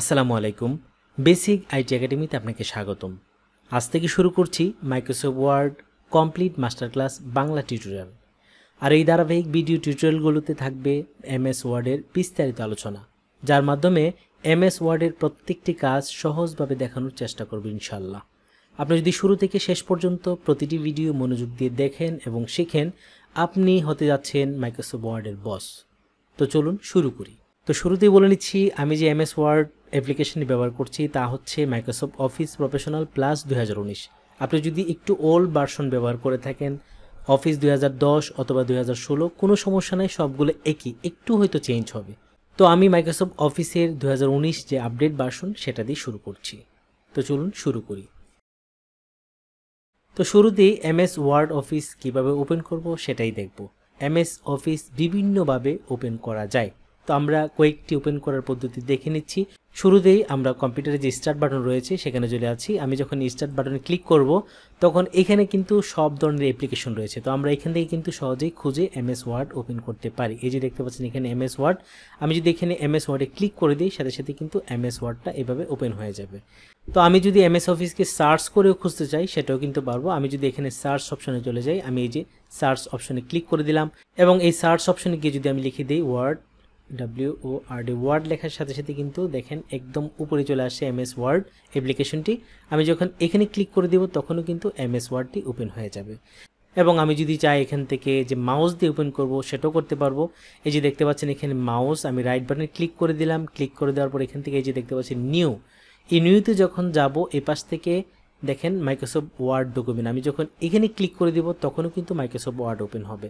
আসসালামু আলাইকুম basic IT একাডেমিতে আপনাকে স্বাগতম আজ থেকে শুরু করছি Microsoft Word complete master class Bangla tutorial আর এই ধারাবাহিক ভিডিও টিউটোরিয়ালগুলোতে থাকবে এমএস ওয়ার্ডের বিস্তারিত আলোচনা যার মাধ্যমে এমএস ওয়ার্ডের প্রত্যেকটি কাজ সহজভাবে দেখানোর চেষ্টা করব ইনশাল্লাহ আপনি যদি শুরু থেকে শেষ পর্যন্ত প্রতিটি ভিডিও মনোযোগ দিয়ে দেখেন এবং শেখেন আপনি হতে যাচ্ছেন মাইক্রোসফট ওয়ার্ডের বস তো চলুন শুরু করি তো শুরুতেই বলে নিচ্ছি আমি যে এমএস ওয়ার্ড অ্যাপ্লিকেশনটি ব্যবহার করছি তা হচ্ছে মাইক্রোসফট অফিস প্রফেশনাল প্লাস দু আপনি যদি একটু ওল্ড ভার্সন ব্যবহার করে থাকেন অফিস দুই অথবা দুই কোনো সমস্যা নেই সবগুলো একই একটু হয়তো চেঞ্জ হবে তো আমি মাইক্রোসফট অফিসের দু যে আপডেট ভার্সন সেটা দিয়ে শুরু করছি তো চলুন শুরু করি তো শুরুতেই এমএস ওয়ার্ড অফিস কিভাবে ওপেন করব সেটাই দেখব এমএস অফিস বিভিন্নভাবে ওপেন করা যায় তো আমরা কয়েকটি ওপেন করার পদ্ধতি দেখে নিচ্ছি শুরুতেই আমরা কম্পিউটারে যে স্টার্ট বাটন রয়েছে সেখানে চলে আছি আমি যখন স্টার্ট বাটনে ক্লিক করব তখন এখানে কিন্তু সব ধরনের অ্যাপ্লিকেশন রয়েছে তো আমরা এখান থেকে কিন্তু সহজেই খুঁজে এমএস ওয়ার্ড ওপেন করতে পারি এই যে দেখতে পাচ্ছেন এখানে এমএস ওয়ার্ড আমি যদি এখানে এমএস ওয়ার্ডে ক্লিক করে দিই সাথে সাথে কিন্তু এমএস ওয়ার্ডটা এভাবে ওপেন হয়ে যাবে তো আমি যদি এমএস অফিসকে সার্চ করেও খুঁজতে চাই সেটাও কিন্তু পারবো আমি যদি এখানে সার্চ অপশনে চলে যাই আমি এই যে সার্চ অপশনে ক্লিক করে দিলাম এবং এই সার্চ অপশনে গিয়ে যদি আমি লিখে দিই word W O R D word লেখার সাথে সাথে কিন্তু দেখেন একদম উপরে চলে আসে এমএস ওয়ার্ড অ্যাপ্লিকেশনটি আমি যখন এখানে ক্লিক করে দেব তখনও কিন্তু এমএস ওয়ার্ডটি ওপেন হয়ে যাবে এবং আমি যদি চাই এখান থেকে যে মাউস দিয়ে ওপেন করব সেটাও করতে পারবো এই যে দেখতে পাচ্ছেন এখানে মাউস আমি রাইট বাটনে ক্লিক করে দিলাম ক্লিক করে দেওয়ার পর এখান থেকে এই যে দেখতে পাচ্ছেন নিউ এই নিউতে যখন যাব এ পাশ থেকে দেখেন মাইক্রোসফট ওয়ার্ড ডকুমেন্ট আমি যখন এখানে ক্লিক করে দিব তখনও কিন্তু মাইক্রোসফট ওয়ার্ড ওপেন হবে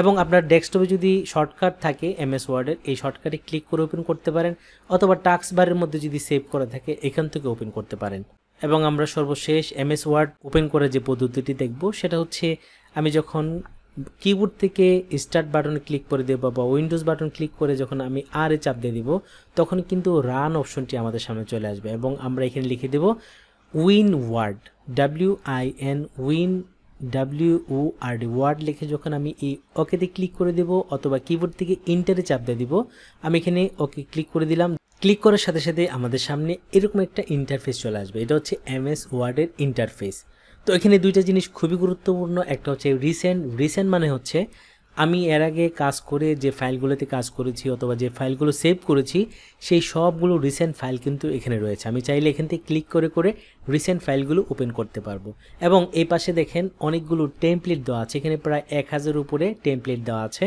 এবং আপনার ডেস্কটপে যদি শর্টকাট থাকে এমএস ওয়ার্ডের এই শর্টকাটে ক্লিক করে ওপেন করতে পারেন অথবা টাক্স বারের মধ্যে যদি সেভ করা থাকে এখান থেকে ওপেন করতে পারেন এবং আমরা সর্বশেষ এমএস ওয়ার্ড ওপেন করে যে পদ্ধতিটি দেখব সেটা হচ্ছে আমি যখন কিবোর্ড থেকে স্টার্ট বাটন ক্লিক করে দেবো বা উইন্ডোজ বাটন ক্লিক করে যখন আমি আর এ চাপ দিয়ে দিব তখন কিন্তু রান অপশনটি আমাদের সামনে চলে আসবে এবং আমরা এখানে লিখে দেব win word W I N win W O R D word লিখে যখন আমি এই ওকেতে ক্লিক করে দেব অথবা কিবোর্ড থেকে ইন্টারে চাপ দিয়ে দিব আমি এখানে ওকে ক্লিক করে দিলাম ক্লিক করার সাথে সাথে আমাদের সামনে এরকম একটা ইন্টারফেস চলে আসবে এটা হচ্ছে এম এস ওয়ার্ডের ইন্টারফেস তো এখানে দুইটা জিনিস খুবই গুরুত্বপূর্ণ একটা হচ্ছে রিসেন্ট রিসেন্ট মানে হচ্ছে আমি এর আগে কাজ করে যে ফাইলগুলোতে কাজ করেছি অথবা যে ফাইলগুলো সেভ করেছি সেই সবগুলো রিসেন্ট ফাইল কিন্তু এখানে রয়েছে আমি চাইলে এখান থেকে ক্লিক করে করে রিসেন্ট ফাইলগুলো ওপেন করতে পারবো এবং এই পাশে দেখেন অনেকগুলো টেমপ্লেট দেওয়া আছে এখানে প্রায় এক হাজার উপরে টেমপ্লেট দেওয়া আছে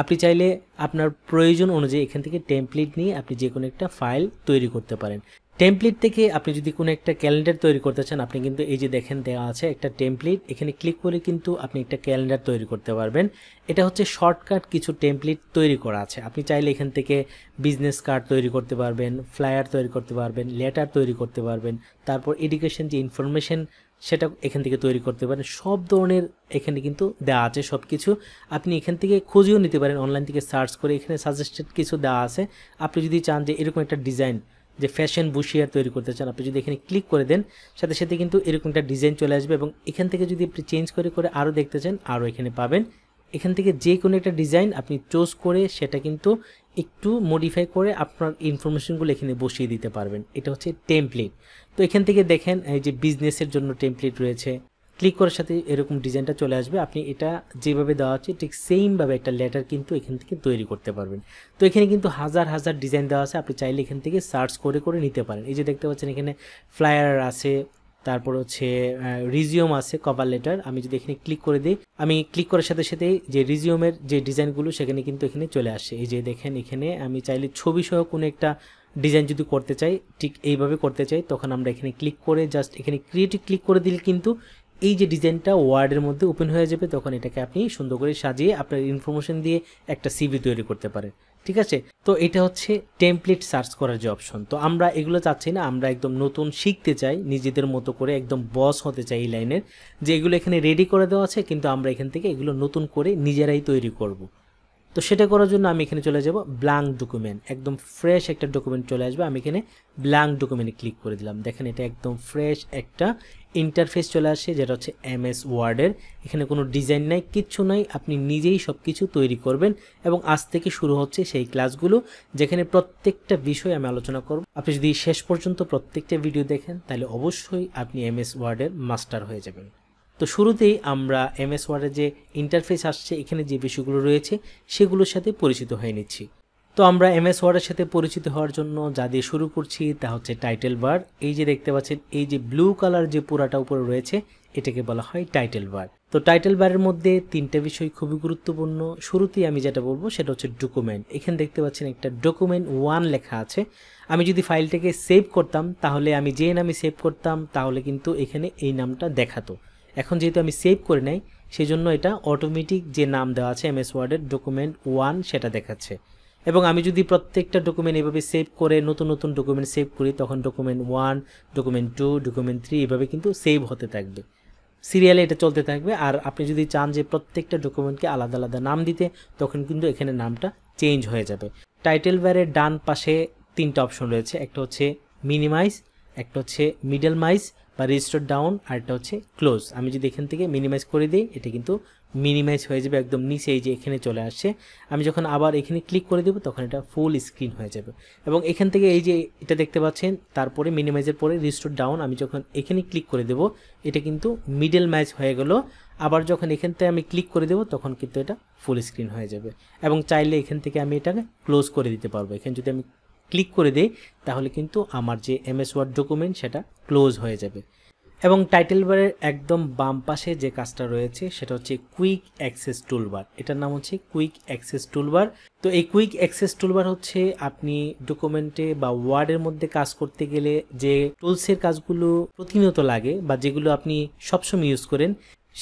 আপনি চাইলে আপনার প্রয়োজন অনুযায়ী এখান থেকে টেমপ্লেট নিয়ে আপনি যে কোনো একটা ফাইল তৈরি করতে পারেন টেমপ্লেট থেকে আপনি যদি কোনো একটা ক্যালেন্ডার তৈরি করতে চান আপনি কিন্তু এই যে দেখেন দেওয়া আছে একটা টেমপ্লেট এখানে ক্লিক করে কিন্তু আপনি একটা ক্যালেন্ডার তৈরি করতে পারবেন এটা হচ্ছে শর্টকাট কিছু টেমপ্লেট তৈরি করা আছে আপনি চাইলে এখান থেকে বিজনেস কার্ড তৈরি করতে পারবেন ফ্লায়ার তৈরি করতে পারবেন লেটার তৈরি করতে পারবেন তারপর এডুকেশন যে ইনফরমেশন সেটা এখান থেকে তৈরি করতে পারেন সব ধরনের এখানে কিন্তু দেওয়া আছে সব কিছু আপনি এখান থেকে খুঁজেও নিতে পারেন অনলাইন থেকে সার্চ করে এখানে সাজেস্টেড কিছু দেওয়া আছে আপনি যদি চান যে এরকম একটা ডিজাইন যে ফ্যাশন বুশিয়ার তৈরি করতে চান আপনি যদি এখানে ক্লিক করে দেন সাথে সাথে কিন্তু এরকম একটা ডিজাইন চলে আসবে এবং এখান থেকে যদি আপনি চেঞ্জ করে করে আরও দেখতে চান আরও এখানে পাবেন এখান থেকে যে কোনো একটা ডিজাইন আপনি চুজ করে সেটা কিন্তু একটু মডিফাই করে আপনার ইনফরমেশনগুলো এখানে বসিয়ে দিতে পারবেন এটা হচ্ছে টেমপ্লেট তো এখান থেকে দেখেন এই যে বিজনেসের জন্য টেমপ্লেট রয়েছে ক্লিক করার সাথে এরকম ডিজাইনটা চলে আসবে আপনি এটা যেভাবে দেওয়া আছে ঠিক সেমভাবে একটা লেটার কিন্তু এখান থেকে তৈরি করতে পারবেন তো এখানে কিন্তু হাজার হাজার ডিজাইন দেওয়া আছে আপনি চাইলে এখান থেকে সার্চ করে করে নিতে পারেন এই যে দেখতে পাচ্ছেন এখানে ফ্লায়ার আছে তারপর হচ্ছে রিজিওম আছে কভার লেটার আমি যদি এখানে ক্লিক করে দিই আমি ক্লিক করার সাথে সাথে যে রিজিওমের যে ডিজাইনগুলো সেখানে কিন্তু এখানে চলে আসে এই যে দেখেন এখানে আমি চাইলে ছবি সহ কোনো একটা ডিজাইন যদি করতে চাই ঠিক এইভাবে করতে চাই তখন আমরা এখানে ক্লিক করে জাস্ট এখানে ক্রিয়েটিভ ক্লিক করে দিলে কিন্তু এই যে ডিজাইনটা ওয়ার্ডের মধ্যে ওপেন হয়ে যাবে তখন এটাকে আপনি সুন্দর করে সাজিয়ে আপনার ইনফরমেশন দিয়ে একটা সিভি তৈরি করতে পারেন ঠিক আছে তো এটা হচ্ছে টেমপ্লেট সার্চ করার যে অপশন তো আমরা এগুলো চাচ্ছি না আমরা একদম নতুন শিখতে চাই নিজেদের মতো করে একদম বস হতে চাই এই লাইনের যে এগুলো এখানে রেডি করে দেওয়া আছে কিন্তু আমরা এখান থেকে এগুলো নতুন করে নিজেরাই তৈরি করব তো সেটা করার জন্য আমি এখানে চলে যাব ব্ল্যাঙ্ক ডকুমেন্ট একদম ফ্রেশ একটা ডকুমেন্ট চলে আসবে আমি এখানে ব্ল্যাঙ্ক ডকুমেন্টে ক্লিক করে দিলাম দেখেন এটা একদম ফ্রেশ একটা ইন্টারফেস চলে আসে যেটা হচ্ছে এম এস ওয়ার্ডের এখানে কোনো ডিজাইন নাই কিচ্ছু নাই আপনি নিজেই সব কিছু তৈরি করবেন এবং আজ থেকে শুরু হচ্ছে সেই ক্লাসগুলো যেখানে প্রত্যেকটা বিষয় আমি আলোচনা করব আপনি যদি শেষ পর্যন্ত প্রত্যেকটা ভিডিও দেখেন তাহলে অবশ্যই আপনি এম এস ওয়ার্ডের মাস্টার হয়ে যাবেন তো শুরুতেই আমরা এমএস ওয়ার্ডের যে ইন্টারফেস আসছে এখানে যে বিষয়গুলো রয়েছে সেগুলোর সাথে পরিচিত হয়ে নিচ্ছি তো আমরা এমএস ওয়ার্ডের সাথে পরিচিত হওয়ার জন্য যা দিয়ে শুরু করছি তা হচ্ছে টাইটেল বার এই যে দেখতে পাচ্ছেন এই যে ব্লু কালার যে পুরাটা উপরে রয়েছে এটাকে বলা হয় টাইটেল বার তো টাইটেল বারের মধ্যে তিনটা বিষয় খুবই গুরুত্বপূর্ণ শুরুতেই আমি যেটা বলবো সেটা হচ্ছে ডকুমেন্ট এখানে দেখতে পাচ্ছেন একটা ডকুমেন্ট ওয়ান লেখা আছে আমি যদি ফাইলটাকে সেভ করতাম তাহলে আমি যে নামে সেভ করতাম তাহলে কিন্তু এখানে এই নামটা দেখাতো এখন যেহেতু আমি সেভ করে নেই সেই জন্য এটা অটোমেটিক যে নাম দেওয়া আছে এমএস ওয়ার্ডের ডকুমেন্ট ওয়ান সেটা দেখাচ্ছে এবং আমি যদি প্রত্যেকটা ডকুমেন্ট এভাবে সেভ করে নতুন নতুন ডকুমেন্ট সেভ করি তখন document one document two document three এভাবে কিন্তু সেভ হতে থাকবে সিরিয়ালে এটা চলতে থাকবে আর আপনি যদি চান যে প্রত্যেকটা ডকুমেন্টকে আলাদা আলাদা নাম দিতে তখন কিন্তু এখানে নামটা চেঞ্জ হয়ে যাবে টাইটেল বারের ডান পাশে তিনটা অপশন রয়েছে একটা হচ্ছে মিনিমাইজ একটা হচ্ছে মিডল মাইজ বা রেজিস্টার ডাউন আরটা হচ্ছে ক্লোজ আমি যদি এখান থেকে মিনিমাইজ করে দিই এটা কিন্তু মিনিমাইজ হয়ে যাবে একদম নিচে এই যে এখানে চলে আসছে আমি যখন আবার এখানে ক্লিক করে দেবো তখন এটা ফুল স্ক্রিন হয়ে যাবে এবং এখান থেকে এই যে এটা দেখতে পাচ্ছেন তারপরে মিনিমাইজের পরে রেজিস্টার ডাউন আমি যখন এখানে ক্লিক করে দেব এটা কিন্তু মিডল ম্যাচ হয়ে গেল আবার যখন এখান থেকে আমি ক্লিক করে দেব তখন কিন্তু এটা ফুল স্ক্রিন হয়ে যাবে এবং চাইলে এখান থেকে আমি এটাকে ক্লোজ করে দিতে পারবো এখানে যদি আমি ক্লিক করে দেই তাহলে কিন্তু আমার যে এমএস ওয়ার্ড ডকুমেন্ট সেটা ক্লোজ হয়ে যাবে এবং টাইটেল বারের একদম বাম পাশে যে কাজটা রয়েছে সেটা হচ্ছে কুইক অ্যাক্সেস টুলবার এটার নাম হচ্ছে কুইক অ্যাক্সেস টুলবার তো এই কুইক অ্যাক্সেস টুলবার হচ্ছে আপনি ডকুমেন্টে বা ওয়ার্ডের মধ্যে কাজ করতে গেলে যে টুলসের কাজগুলো প্রতিনিয়ত লাগে বা যেগুলো আপনি সবসময় ইউজ করেন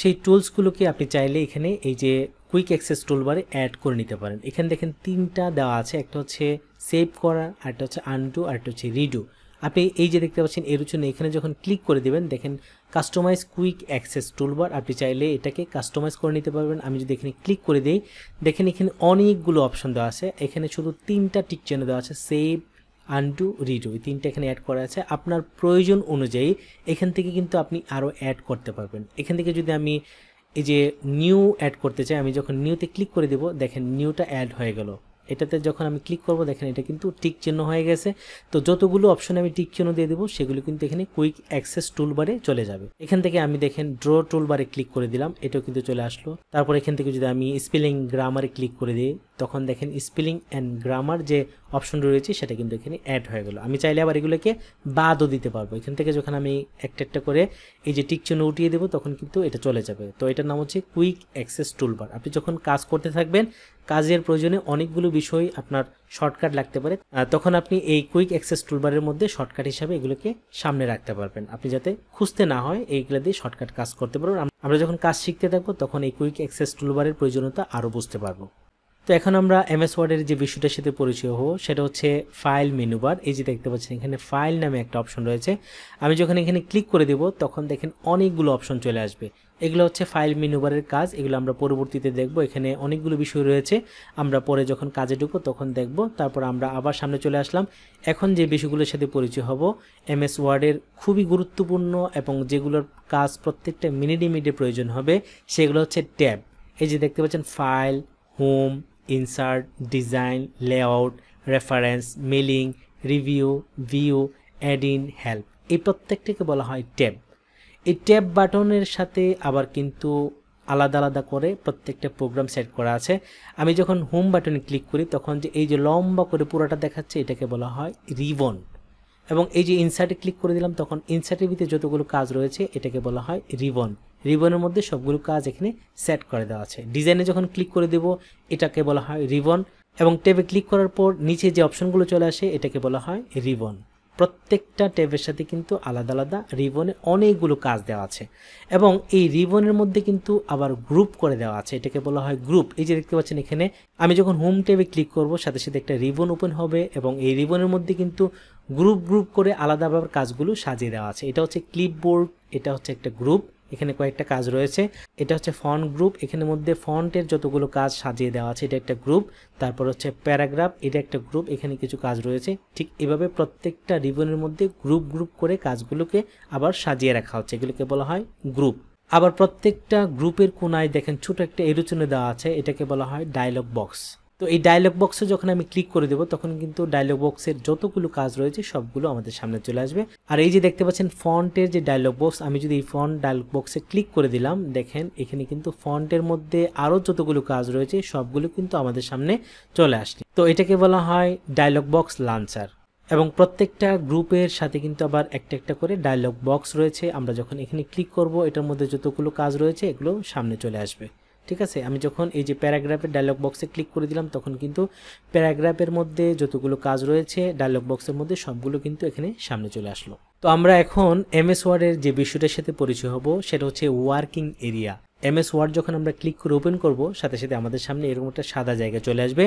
সেই টুলসগুলোকে আপনি চাইলে এখানে এই যে কুইক অ্যাক্সেস টুলবারে অ্যাড করে নিতে পারেন এখানে দেখেন তিনটা দেওয়া আছে একটা হচ্ছে সেভ করা একটা হচ্ছে আনডু একটা হচ্ছে রিডু আপনি এই যে দেখতে পাচ্ছেন এর জন্য এখানে যখন ক্লিক করে দেবেন দেখেন কাস্টমাইজ কুইক অ্যাক্সেস টুলবার আপনি চাইলে এটাকে কাস্টমাইজ করে নিতে পারবেন আমি যদি এখানে ক্লিক করে দিই দেখেন এখানে অনেকগুলো অপশন দেওয়া আছে এখানে শুধু তিনটা টিক দেওয়া আছে সেভ আনটু রিডু এই তিনটা এখানে অ্যাড করা আছে আপনার প্রয়োজন অনুযায়ী এখান থেকে কিন্তু আপনি আরও অ্যাড করতে পারবেন এখান থেকে যদি আমি এই যে নিউ অ্যাড করতে চাই আমি যখন নিউতে ক্লিক করে দেব দেখেন নিউটা অ্যাড হয়ে গেল এটাতে যখন আমি ক্লিক করব দেখেন এটা কিন্তু টিক চিহ্ন হয়ে গেছে তো যতগুলো অপশন আমি টিক চিহ্ন দিয়ে দেবো সেগুলো কিন্তু এখানে কুইক অ্যাক্সেস টুলবারে চলে যাবে এখান থেকে আমি দেখেন ড্র টুলবারে ক্লিক করে দিলাম এটাও কিন্তু চলে আসলো তারপর এখান থেকে যদি আমি স্পেলিং গ্রামারে ক্লিক করে দিই তখন দেখেন স্পেলিং অ্যান্ড গ্রামার যে অপশনটা রয়েছে সেটা কিন্তু এখানে অ্যাড হয়ে গেলো আমি চাইলে আবার এগুলোকে বাদও দিতে পারবো এখান থেকে যখন আমি একটা একটা করে এই যে টিক চিহ্ন উঠিয়ে দেবো তখন কিন্তু এটা চলে যাবে তো এটার নাম হচ্ছে কুইক অ্যাক্সেস টুলবার আপনি যখন কাজ করতে থাকবেন কাজের প্রয়োজনে অনেকগুলো বিষয় আপনার শর্টকাট লাগতে পারে তখন আপনি এই কুইক অ্যাক্সেস টুলবারের মধ্যে শর্টকাট হিসাবে এগুলোকে সামনে রাখতে পারবেন আপনি যাতে খুঁজতে না হয় এইগুলো দিয়ে শর্টকাট কাজ করতে পারবেন আমরা যখন কাজ শিখতে থাকবো তখন এই কুইক অ্যাক্সেস টুলবারের প্রয়োজনীয়তা আরও বুঝতে পারবো তো এখন আমরা এমএস ওয়ার্ডের যে বিষয়টার সাথে পরিচয় হবো সেটা হচ্ছে ফাইল মেনুবার এই যে দেখতে পাচ্ছেন এখানে ফাইল নামে একটা অপশন রয়েছে আমি যখন এখানে ক্লিক করে দেব তখন দেখেন অনেকগুলো অপশন চলে আসবে এগুলো হচ্ছে ফাইল মেনুবারের কাজ এগুলো আমরা পরবর্তীতে দেখব এখানে অনেকগুলো বিষয় রয়েছে আমরা পরে যখন কাজে ঢুকবো তখন দেখব তারপর আমরা আবার সামনে চলে আসলাম এখন যে বিষয়গুলোর সাথে পরিচয় হব এমএস ওয়ার্ডের খুবই গুরুত্বপূর্ণ এবং যেগুলোর কাজ প্রত্যেকটা মিনিটে মিনিটে প্রয়োজন হবে সেগুলো হচ্ছে ট্যাব এই যে দেখতে পাচ্ছেন file home insert, design, layout, reference mailing, review view, add in help এই প্রত্যেকটিকে বলা হয় ট্যাব এই ট্যাব বাটনের সাথে আবার কিন্তু আলাদা আলাদা করে প্রত্যেকটা প্রোগ্রাম সেট করা আছে আমি যখন হোম বাটনে ক্লিক করি তখন যে এই যে লম্বা করে পুরোটা দেখাচ্ছে এটাকে বলা হয় রিবন এবং এই যে ইনসার্টে ক্লিক করে দিলাম তখন ইনসার্টের ভিতরে যতগুলো কাজ রয়েছে এটাকে বলা হয় রিবন রিবনের মধ্যে সবগুলো কাজ এখানে সেট করে দেওয়া আছে ডিজাইনে যখন ক্লিক করে দেব এটাকে বলা হয় রিবন এবং ট্যাবে ক্লিক করার পর নিচে যে অপশনগুলো চলে আসে এটাকে বলা হয় রিবন প্রত্যেকটা ট্যাবের সাথে কিন্তু আলাদা আলাদা রিবনে অনেকগুলো কাজ দেওয়া আছে এবং এই রিবনের মধ্যে কিন্তু আবার গ্রুপ করে দেওয়া আছে এটাকে বলা হয় গ্রুপ এই যে দেখতে পাচ্ছেন এখানে আমি যখন হোম ট্যাবে ক্লিক করব সাথে সাথে একটা রিবন ওপেন হবে এবং এই রিবনের মধ্যে কিন্তু গ্রুপ গ্রুপ করে আলাদাভাবে কাজগুলো সাজিয়ে দেওয়া আছে এটা হচ্ছে ক্লিপবোর্ড এটা হচ্ছে একটা গ্রুপ এখানে কয়েকটা কাজ রয়েছে এটা হচ্ছে ফন্ট গ্রুপ এখানের মধ্যে ফন্টের যতগুলো কাজ সাজিয়ে দেওয়া আছে এটা একটা গ্রুপ তারপর হচ্ছে প্যারাগ্রাফ এটা একটা গ্রুপ এখানে কিছু কাজ রয়েছে ঠিক এভাবে প্রত্যেকটা রিবনের মধ্যে গ্রুপ গ্রুপ করে কাজগুলোকে আবার সাজিয়ে রাখা হচ্ছে এগুলোকে বলা হয় গ্রুপ আবার প্রত্যেকটা গ্রুপের কোনায় দেখেন ছোট একটা এরোচনে দেওয়া আছে এটাকে বলা হয় ডায়লগ বক্স তো এই ডায়লগ বক্সে যখন আমি ক্লিক করে দেবো তখন কিন্তু ডায়লগ বক্সের যতগুলো কাজ রয়েছে সবগুলো আমাদের সামনে চলে আসবে আর এই যে দেখতে পাচ্ছেন ফন্টের যে ডায়লগ বক্স আমি যদি এই ফন্ট ডায়লগ বক্সে ক্লিক করে দিলাম দেখেন এখানে কিন্তু ফন্টের মধ্যে আরও যতগুলো কাজ রয়েছে সবগুলো কিন্তু আমাদের সামনে চলে আসছে তো এটাকে বলা হয় ডায়লগ বক্স লাঞ্চার এবং প্রত্যেকটা গ্রুপের সাথে কিন্তু আবার একটা একটা করে ডায়লগ বক্স রয়েছে আমরা যখন এখানে ক্লিক করব এটার মধ্যে যতগুলো কাজ রয়েছে এগুলো সামনে চলে আসবে ঠিক আছে আমি যখন এই যে প্যারাগ্রাফের ডায়লগ বক্সে ক্লিক করে দিলাম তখন কিন্তু প্যারাগ্রাফের মধ্যে যতগুলো কাজ রয়েছে ডায়লগ বক্সের মধ্যে সবগুলো কিন্তু এখানে সামনে চলে আসলো তো আমরা এখন এমএস ওয়ার্ডের যে বিষয়টার সাথে পরিচয় হব সেটা হচ্ছে ওয়ার্কিং এরিয়া এমএস ওয়ার্ড যখন আমরা ক্লিক করে ওপেন করব সাথে সাথে আমাদের সামনে এরকম একটা সাদা জায়গা চলে আসবে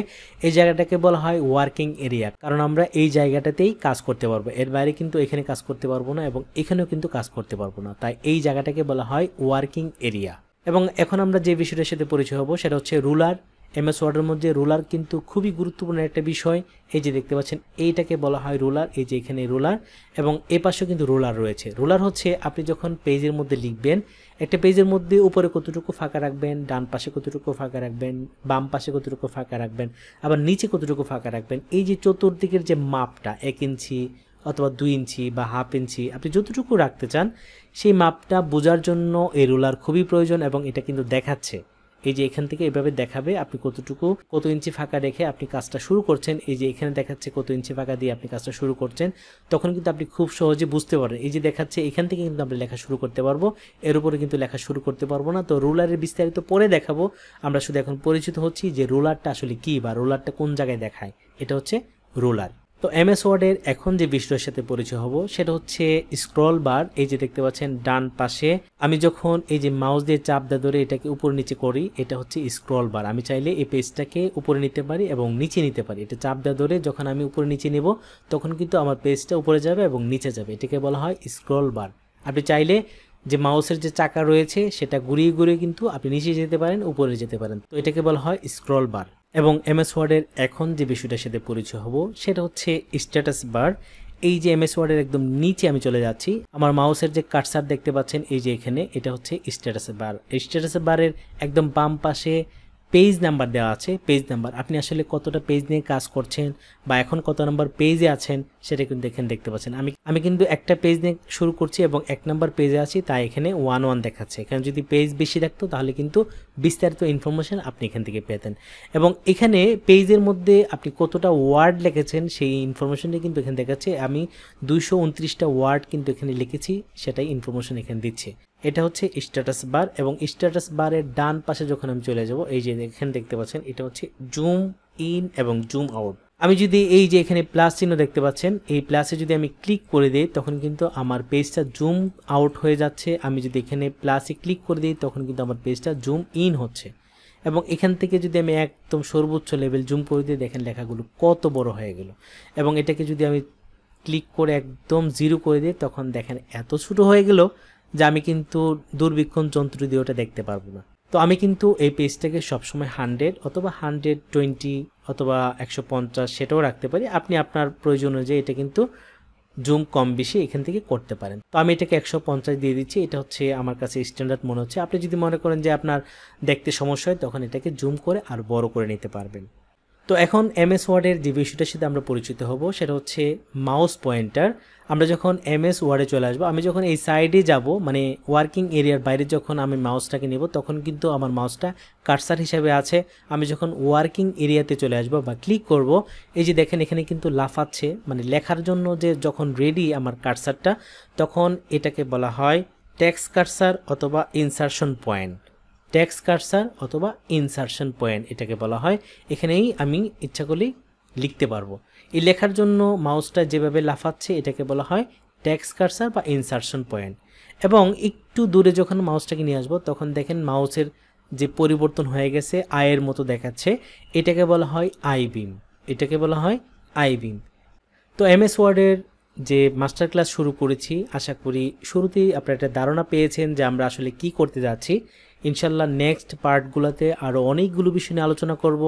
এই জায়গাটাকে বলা হয় ওয়ার্কিং এরিয়া কারণ আমরা এই জায়গাটাতেই কাজ করতে পারবো এর বাইরে কিন্তু এখানে কাজ করতে পারবো না এবং এখানেও কিন্তু কাজ করতে পারবো না তাই এই জায়গাটাকে বলা হয় ওয়ার্কিং এরিয়া এবং এখন আমরা যে বিষয়টার সাথে পরিচয় হব সেটা হচ্ছে রুলার এমএস ওয়ার্ডের মধ্যে রুলার কিন্তু খুবই গুরুত্বপূর্ণ একটা বিষয় এই যে দেখতে পাচ্ছেন এইটাকে বলা হয় রুলার এই যে এখানে রুলার এবং এ পাশেও কিন্তু রুলার রয়েছে রুলার হচ্ছে আপনি যখন পেজের মধ্যে লিখবেন একটা পেজের মধ্যে উপরে কতটুকু ফাঁকা রাখবেন ডান পাশে কতটুকু ফাঁকা রাখবেন বাম পাশে কতটুকু ফাঁকা রাখবেন আবার নিচে কতটুকু ফাঁকা রাখবেন এই যে চতুর্দিকের যে মাপটা এক ইঞ্চি অথবা দুই ইঞ্চি বা হাফ ইঞ্চি আপনি যতটুকু রাখতে চান সেই মাপটা বোঝার জন্য এই রোলার খুবই প্রয়োজন এবং এটা কিন্তু দেখাচ্ছে এই যে এখান থেকে এভাবে দেখাবে আপনি কতটুকু কত ইঞ্চি ফাঁকা রেখে আপনি কাজটা শুরু করছেন এই যে এখানে দেখাচ্ছে কত ইঞ্চি ফাঁকা দিয়ে আপনি কাজটা শুরু করছেন তখন কিন্তু আপনি খুব সহজে বুঝতে পারেন এই যে দেখাচ্ছে এখান থেকে কিন্তু আমরা লেখা শুরু করতে পারবো এর উপরে কিন্তু লেখা শুরু করতে পারবো না তো রোলারের বিস্তারিত পরে দেখাবো আমরা শুধু এখন পরিচিত হচ্ছি যে রোলারটা আসলে কী বা রোলারটা কোন জায়গায় দেখায় এটা হচ্ছে রোলার তো এমএস ওয়ার্ডের এখন যে বিষয়ের সাথে পরিচয় হব সেটা হচ্ছে স্ক্রল বার এই যে দেখতে পাচ্ছেন ডান পাশে আমি যখন এই যে মাউস দিয়ে চাপ দিয়ে ধরে এটাকে উপর নিচে করি এটা হচ্ছে স্ক্রল বার আমি চাইলে এই পেজটাকে উপরে নিতে পারি এবং নিচে নিতে পারি এটা চাপ দা ধরে যখন আমি উপরে নিচে নেব তখন কিন্তু আমার পেজটা উপরে যাবে এবং নিচে যাবে এটাকে বলা হয় স্ক্রল বার আপনি চাইলে যে মাউসের যে চাকা রয়েছে সেটা ঘুরিয়ে ঘুরিয়ে কিন্তু আপনি নিচে যেতে পারেন উপরে যেতে পারেন তো এটাকে বলা হয় স্ক্রল বার এবং এমএস ওয়ার্ডের এখন যে বিষয়টার সাথে পরিচয় হব সেটা হচ্ছে স্ট্যাটাস বার এই যে এমএস ওয়ার্ডের একদম নিচে আমি চলে যাচ্ছি আমার মাউসের যে কাটসার দেখতে পাচ্ছেন এই যে এখানে এটা হচ্ছে স্ট্যাটাস বার স্ট্যাটাস বারের একদম বাম পাশে পেজ নাম্বার দেওয়া আছে পেজ নাম্বার আপনি আসলে কতটা পেজ নিয়ে কাজ করছেন বা এখন কত নাম্বার পেজে আছেন সেটা কিন্তু এখানে দেখতে পাচ্ছেন আমি আমি কিন্তু একটা পেজ নিয়ে শুরু করছি এবং এক নাম্বার পেজে আছি তাই এখানে ওয়ান ওয়ান দেখাচ্ছে এখানে যদি পেজ বেশি থাকতো তাহলে কিন্তু বিস্তারিত ইনফরমেশান আপনি এখান থেকে পেতেন এবং এখানে পেজের মধ্যে আপনি কতটা ওয়ার্ড লিখেছেন সেই ইনফরমেশনটা কিন্তু এখানে দেখাচ্ছে আমি দুইশো ওয়ার্ড কিন্তু এখানে লিখেছি সেটাই ইনফরমেশন এখানে দিচ্ছে এটা হচ্ছে স্ট্যাটাস বার এবং স্ট্যাটাস বারের ডান পাশে যখন আমি চলে যাব এই যে এখানে দেখতে পাচ্ছেন এটা হচ্ছে জুম ইন এবং জুম আউট আমি যদি এই যে এখানে প্লাস চিহ্ন দেখতে পাচ্ছেন এই প্লাসে যদি আমি ক্লিক করে দিই তখন কিন্তু আমার পেজটা জুম আউট হয়ে যাচ্ছে আমি যদি এখানে প্লাসে ক্লিক করে দিই তখন কিন্তু আমার পেজটা জুম ইন হচ্ছে এবং এখান থেকে যদি আমি একদম সর্বোচ্চ লেভেল জুম করে দিই দেখেন লেখাগুলো কত বড় হয়ে গেল এবং এটাকে যদি আমি ক্লিক করে একদম জিরো করে দিই তখন দেখেন এত ছোটো হয়ে গেল যে আমি কিন্তু দূরবীক্ষণ যন্ত্র দিয়ে ওটা দেখতে পারবো না তো আমি কিন্তু এই পেজটাকে সবসময় হান্ড্রেড অথবা হান্ড্রেড টোয়েন্টি অথবা একশো পঞ্চাশ সেটাও রাখতে পারি আপনি আপনার প্রয়োজন অনুযায়ী এটা কিন্তু জুম কম বেশি এখান থেকে করতে পারেন তো আমি এটাকে একশো পঞ্চাশ দিয়ে দিচ্ছি এটা হচ্ছে আমার কাছে স্ট্যান্ডার্ড মনে হচ্ছে আপনি যদি মনে করেন যে আপনার দেখতে সমস্যা হয় তখন এটাকে জুম করে আর বড় করে নিতে পারবেন তো এখন এমএস ওয়ার্ডের যে বিষয়টার সাথে আমরা পরিচিত হব সেটা হচ্ছে মাউস পয়েন্টার আমরা যখন এমএস ওয়ার্ডে চলে আসবো আমি যখন এই সাইডে যাব মানে ওয়ার্কিং এরিয়ার বাইরে যখন আমি মাউসটাকে নেব তখন কিন্তু আমার মাউসটা কার্সার হিসাবে আছে আমি যখন ওয়ার্কিং এরিয়াতে চলে আসব বা ক্লিক করব এই যে দেখেন এখানে কিন্তু লাফাচ্ছে মানে লেখার জন্য যে যখন রেডি আমার কাটসারটা তখন এটাকে বলা হয় টেক্স কার্সার অথবা ইনসারশন পয়েন্ট ট্যাক্স কারসার অথবা ইনসারশন পয়েন্ট এটাকে বলা হয় এখানেই আমি ইচ্ছা করলেই লিখতে পারবো এই লেখার জন্য মাউসটা যেভাবে লাফাচ্ছে এটাকে বলা হয় ট্যাক্স কারসার বা ইনসারশন পয়েন্ট এবং একটু দূরে যখন মাউসটাকে নিয়ে আসবো তখন দেখেন মাউসের যে পরিবর্তন হয়ে গেছে আয়ের মতো দেখাচ্ছে এটাকে বলা হয় আই বিম এটাকে বলা হয় আই বিম তো এম এস ওয়ার্ডের যে মাস্টার ক্লাস শুরু করেছি আশা করি শুরুতেই আপনারা একটা ধারণা পেয়েছেন যে আমরা আসলে কি করতে যাচ্ছি ইনশাল্লাহ নেক্সট পার্টগুলোতে আরও অনেকগুলো বিষয় নিয়ে আলোচনা করব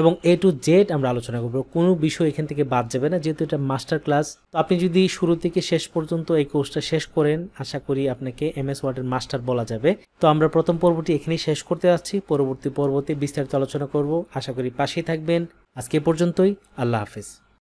এবং এ টু জেড আমরা আলোচনা করব কোনো বিষয় এখান থেকে বাদ যাবে না যেহেতু এটা মাস্টার ক্লাস তো আপনি যদি শুরু থেকে শেষ পর্যন্ত এই কোর্সটা শেষ করেন আশা করি আপনাকে এম এস ওয়ার্ডের মাস্টার বলা যাবে তো আমরা প্রথম পর্বটি এখানেই শেষ করতে আসছি পরবর্তী পর্বতে বিস্তারিত আলোচনা করব আশা করি পাশেই থাকবেন আজকে পর্যন্তই আল্লাহ হাফিজ